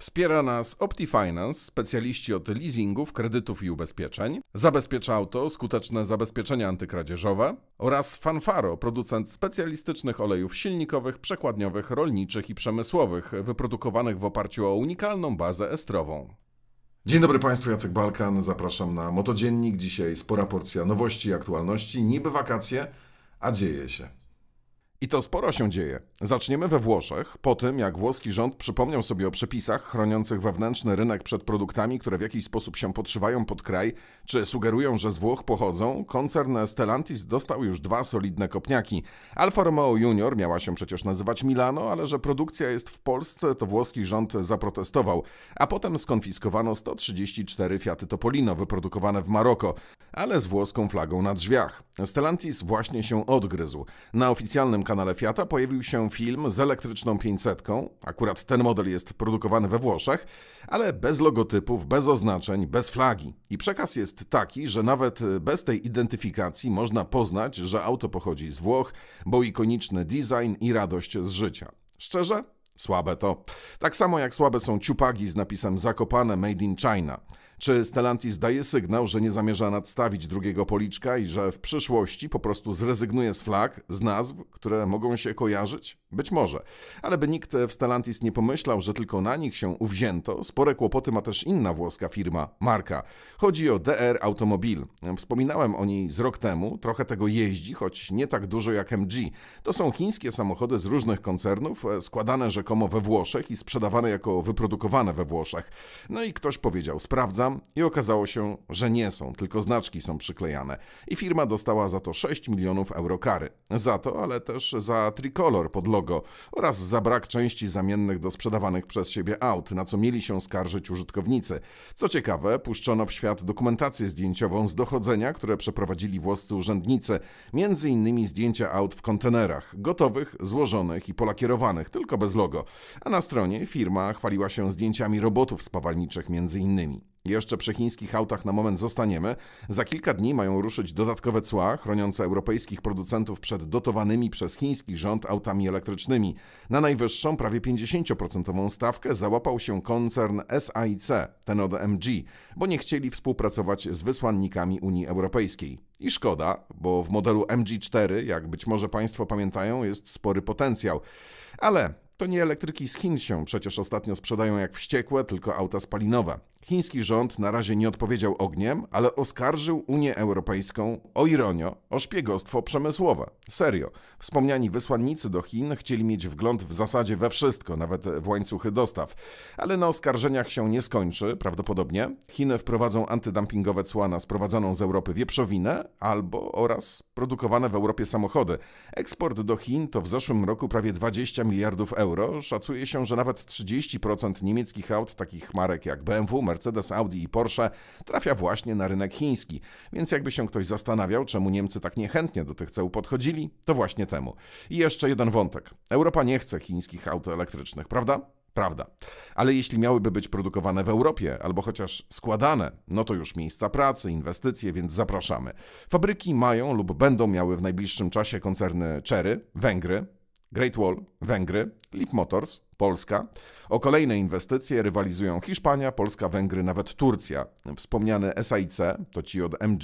Wspiera nas OptiFinance, specjaliści od leasingów, kredytów i ubezpieczeń, Zabezpiecza Auto, skuteczne zabezpieczenia antykradzieżowe oraz Fanfaro, producent specjalistycznych olejów silnikowych, przekładniowych, rolniczych i przemysłowych, wyprodukowanych w oparciu o unikalną bazę estrową. Dzień dobry Państwu, Jacek Balkan, zapraszam na Motodziennik. Dzisiaj spora porcja nowości i aktualności, niby wakacje, a dzieje się. I to sporo się dzieje. Zaczniemy we Włoszech, po tym jak włoski rząd przypomniał sobie o przepisach chroniących wewnętrzny rynek przed produktami, które w jakiś sposób się podszywają pod kraj, czy sugerują, że z Włoch pochodzą, koncern Stellantis dostał już dwa solidne kopniaki. Alfa Romeo Junior miała się przecież nazywać Milano, ale że produkcja jest w Polsce, to włoski rząd zaprotestował, a potem skonfiskowano 134 Fiaty Topolino wyprodukowane w Maroko ale z włoską flagą na drzwiach. Stellantis właśnie się odgryzł. Na oficjalnym kanale Fiata pojawił się film z elektryczną 500. Akurat ten model jest produkowany we Włoszech, ale bez logotypów, bez oznaczeń, bez flagi. I przekaz jest taki, że nawet e, bez tej identyfikacji można poznać, że auto pochodzi z Włoch, bo ikoniczny design i radość z życia. Szczerze? Słabe to. Tak samo jak słabe są ciupagi z napisem Zakopane Made in China. Czy Stellantis daje sygnał, że nie zamierza nadstawić drugiego policzka i że w przyszłości po prostu zrezygnuje z flag, z nazw, które mogą się kojarzyć? Być może. Ale by nikt w Stellantis nie pomyślał, że tylko na nich się uwzięto, spore kłopoty ma też inna włoska firma, Marka. Chodzi o DR Automobil. Wspominałem o niej z rok temu, trochę tego jeździ, choć nie tak dużo jak MG. To są chińskie samochody z różnych koncernów, e, składane rzekomo we Włoszech i sprzedawane jako wyprodukowane we Włoszech. No i ktoś powiedział, sprawdzam, i okazało się, że nie są, tylko znaczki są przyklejane. I firma dostała za to 6 milionów euro kary. Za to, ale też za tricolor pod logo oraz za brak części zamiennych do sprzedawanych przez siebie aut, na co mieli się skarżyć użytkownicy. Co ciekawe, puszczono w świat dokumentację zdjęciową z dochodzenia, które przeprowadzili włoscy urzędnicy, między innymi zdjęcia aut w kontenerach, gotowych, złożonych i polakierowanych, tylko bez logo. A na stronie firma chwaliła się zdjęciami robotów spawalniczych między innymi. Jeszcze przy chińskich autach na moment zostaniemy. Za kilka dni mają ruszyć dodatkowe cła chroniące europejskich producentów przed dotowanymi przez chiński rząd autami elektrycznymi. Na najwyższą, prawie 50% stawkę załapał się koncern SAIC, ten od MG, bo nie chcieli współpracować z wysłannikami Unii Europejskiej. I szkoda, bo w modelu MG4, jak być może Państwo pamiętają, jest spory potencjał. Ale to nie elektryki z Chin się przecież ostatnio sprzedają jak wściekłe, tylko auta spalinowe. Chiński rząd na razie nie odpowiedział ogniem, ale oskarżył Unię Europejską o ironio, o szpiegostwo przemysłowe. Serio. Wspomniani wysłannicy do Chin chcieli mieć wgląd w zasadzie we wszystko, nawet w łańcuchy dostaw. Ale na oskarżeniach się nie skończy, prawdopodobnie. Chiny wprowadzą antydumpingowe cła na sprowadzaną z Europy wieprzowinę albo oraz produkowane w Europie samochody. Eksport do Chin to w zeszłym roku prawie 20 miliardów euro euro. Szacuje się, że nawet 30% niemieckich aut, takich marek jak BMW, Mercedes, Audi i Porsche, trafia właśnie na rynek chiński. Więc jakby się ktoś zastanawiał, czemu Niemcy tak niechętnie do tych ceł podchodzili, to właśnie temu. I jeszcze jeden wątek. Europa nie chce chińskich aut elektrycznych, prawda? Prawda. Ale jeśli miałyby być produkowane w Europie, albo chociaż składane, no to już miejsca pracy, inwestycje, więc zapraszamy. Fabryki mają lub będą miały w najbliższym czasie koncerny Czery, Węgry, Great Wall, Węgry, Lip Motors, Polska. O kolejne inwestycje rywalizują Hiszpania, Polska, Węgry, nawet Turcja. Wspomniane SIC, to ci od MG,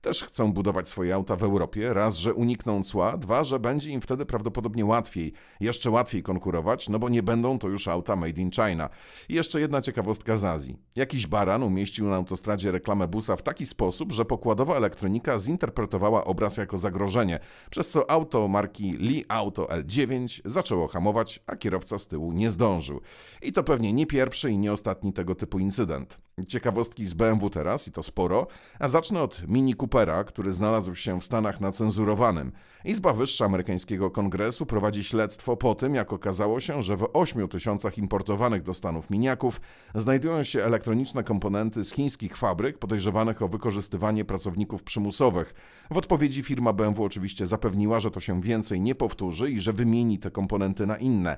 też chcą budować swoje auta w Europie. Raz, że unikną cła, dwa, że będzie im wtedy prawdopodobnie łatwiej, jeszcze łatwiej konkurować, no bo nie będą to już auta made in China. I jeszcze jedna ciekawostka z Azji. Jakiś baran umieścił na autostradzie reklamę busa w taki sposób, że pokładowa elektronika zinterpretowała obraz jako zagrożenie, przez co auto marki Li Auto L9 zaczęło hamować, a kierowca z tyłu nie zdążył. I to pewnie nie pierwszy i nie ostatni tego typu incydent. Ciekawostki z BMW teraz i to sporo, a zacznę od Mini Coopera, który znalazł się w Stanach na cenzurowanym. Izba Wyższa amerykańskiego kongresu prowadzi śledztwo po tym, jak okazało się, że w 8 tysiącach importowanych do Stanów miniaków znajdują się elektroniczne komponenty z chińskich fabryk podejrzewanych o wykorzystywanie pracowników przymusowych. W odpowiedzi firma BMW oczywiście zapewniła, że to się więcej nie powtórzy i że wymieni te komponenty na inne.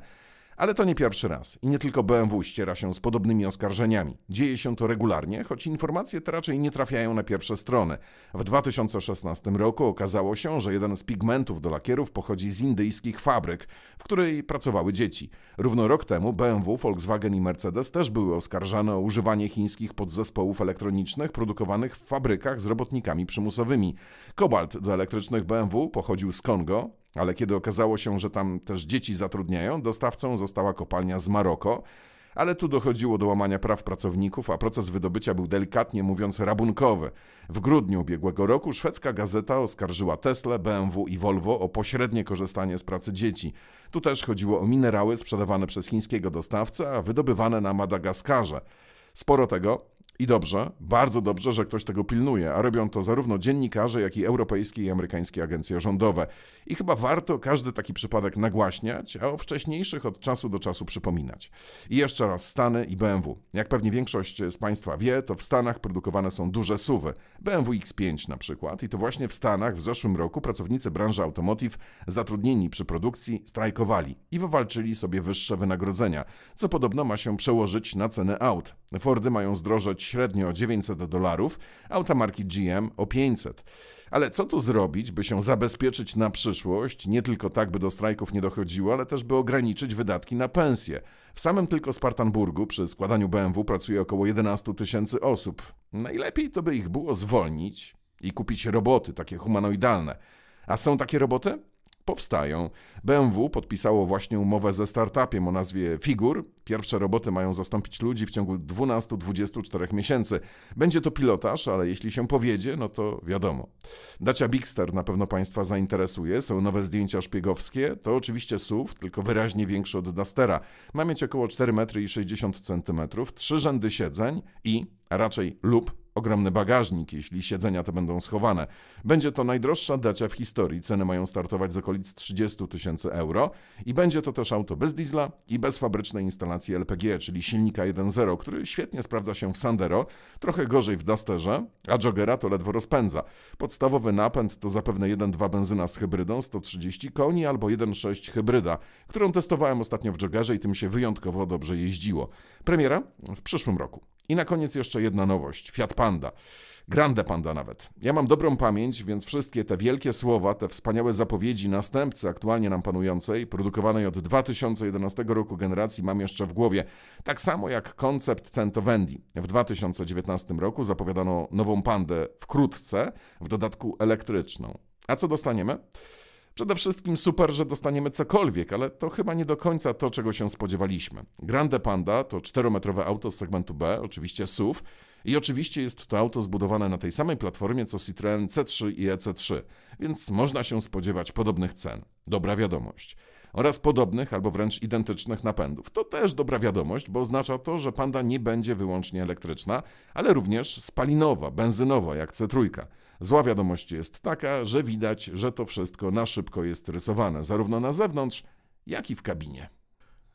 Ale to nie pierwszy raz i nie tylko BMW ściera się z podobnymi oskarżeniami. Dzieje się to regularnie, choć informacje te raczej nie trafiają na pierwsze strony. W 2016 roku okazało się, że jeden z pigmentów do lakierów pochodzi z indyjskich fabryk, w której pracowały dzieci. Równo rok temu BMW, Volkswagen i Mercedes też były oskarżane o używanie chińskich podzespołów elektronicznych produkowanych w fabrykach z robotnikami przymusowymi. Kobalt do elektrycznych BMW pochodził z Kongo, ale kiedy okazało się, że tam też dzieci zatrudniają, dostawcą została kopalnia z Maroko, ale tu dochodziło do łamania praw pracowników, a proces wydobycia był delikatnie mówiąc rabunkowy. W grudniu ubiegłego roku szwedzka gazeta oskarżyła Tesla, BMW i Volvo o pośrednie korzystanie z pracy dzieci. Tu też chodziło o minerały sprzedawane przez chińskiego dostawcę, a wydobywane na Madagaskarze. Sporo tego i dobrze, bardzo dobrze, że ktoś tego pilnuje, a robią to zarówno dziennikarze, jak i europejskie i amerykańskie agencje rządowe. I chyba warto każdy taki przypadek nagłaśniać, a o wcześniejszych od czasu do czasu przypominać. I jeszcze raz Stany i BMW. Jak pewnie większość z Państwa wie, to w Stanach produkowane są duże suwy. BMW X5 na przykład. I to właśnie w Stanach w zeszłym roku pracownicy branży automotive zatrudnieni przy produkcji strajkowali i wywalczyli sobie wyższe wynagrodzenia, co podobno ma się przełożyć na ceny aut. Fordy mają zdrożeć średnio o 900 dolarów, auta marki GM o 500. Ale co tu zrobić, by się zabezpieczyć na przyszłość, nie tylko tak, by do strajków nie dochodziło, ale też by ograniczyć wydatki na pensje? W samym tylko Spartanburgu przy składaniu BMW pracuje około 11 tysięcy osób. Najlepiej to by ich było zwolnić i kupić roboty, takie humanoidalne. A są takie roboty? powstają. BMW podpisało właśnie umowę ze startupiem o nazwie Figur. Pierwsze roboty mają zastąpić ludzi w ciągu 12-24 miesięcy. Będzie to pilotaż, ale jeśli się powiedzie, no to wiadomo. Dacia Bigster na pewno Państwa zainteresuje. Są nowe zdjęcia szpiegowskie. To oczywiście SUV, tylko wyraźnie większy od Dastera. Ma mieć około 4,60 m, trzy rzędy siedzeń i, a raczej lub ogromny bagażnik, jeśli siedzenia te będą schowane. Będzie to najdroższa dacia w historii. Ceny mają startować z okolic 30 tysięcy euro i będzie to też auto bez diesla i bez fabrycznej instalacji LPG, czyli silnika 1.0, który świetnie sprawdza się w Sandero, trochę gorzej w Dusterze, a Jogera to ledwo rozpędza. Podstawowy napęd to zapewne 1.2 benzyna z hybrydą 130 koni albo 1.6 hybryda, którą testowałem ostatnio w Jogerze i tym się wyjątkowo dobrze jeździło. Premiera w przyszłym roku. I na koniec jeszcze jedna nowość. Fiat Panda. Grande Panda nawet. Ja mam dobrą pamięć, więc wszystkie te wielkie słowa, te wspaniałe zapowiedzi następcy aktualnie nam panującej, produkowanej od 2011 roku generacji mam jeszcze w głowie. Tak samo jak koncept Centovendi. W 2019 roku zapowiadano nową pandę wkrótce, w dodatku elektryczną. A co dostaniemy? Przede wszystkim super, że dostaniemy cokolwiek, ale to chyba nie do końca to, czego się spodziewaliśmy. Grande Panda to 4-metrowe auto z segmentu B, oczywiście SUV, i oczywiście jest to auto zbudowane na tej samej platformie co Citroën C3 i EC3, więc można się spodziewać podobnych cen. Dobra wiadomość. Oraz podobnych albo wręcz identycznych napędów. To też dobra wiadomość, bo oznacza to, że Panda nie będzie wyłącznie elektryczna, ale również spalinowa, benzynowa jak C3. Zła wiadomość jest taka, że widać, że to wszystko na szybko jest rysowane, zarówno na zewnątrz, jak i w kabinie.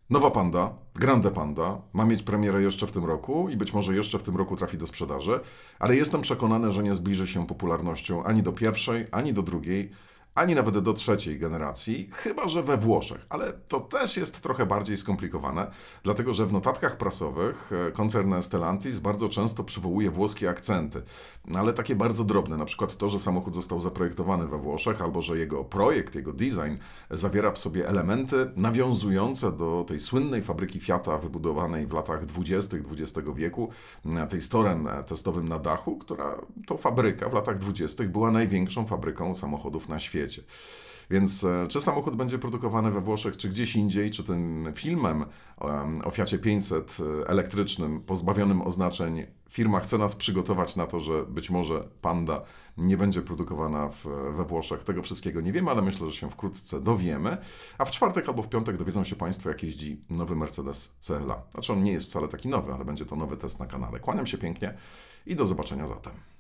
Nowa Panda, Grande Panda, ma mieć premierę jeszcze w tym roku i być może jeszcze w tym roku trafi do sprzedaży, ale jestem przekonany, że nie zbliży się popularnością ani do pierwszej, ani do drugiej, ani nawet do trzeciej generacji, chyba że we Włoszech, ale to też jest trochę bardziej skomplikowane, dlatego że w notatkach prasowych e, koncern Stellantis bardzo często przywołuje włoskie akcenty, no, ale takie bardzo drobne, na przykład to, że samochód został zaprojektowany we Włoszech, albo że jego projekt, jego design zawiera w sobie elementy nawiązujące do tej słynnej fabryki Fiata wybudowanej w latach 20. XX wieku, e, tej storem e, testowym na dachu, która to fabryka w latach 20. była największą fabryką samochodów na świecie świecie. Więc e, czy samochód będzie produkowany we Włoszech, czy gdzieś indziej, czy tym filmem o Fiacie 500 e, elektrycznym, pozbawionym oznaczeń, firma chce nas przygotować na to, że być może Panda nie będzie produkowana w, we Włoszech. Tego wszystkiego nie wiemy, ale myślę, że się wkrótce dowiemy. A w czwartek albo w piątek dowiedzą się Państwo, jak jeździ nowy Mercedes CLA. Znaczy on nie jest wcale taki nowy, ale będzie to nowy test na kanale. Kłaniam się pięknie i do zobaczenia zatem.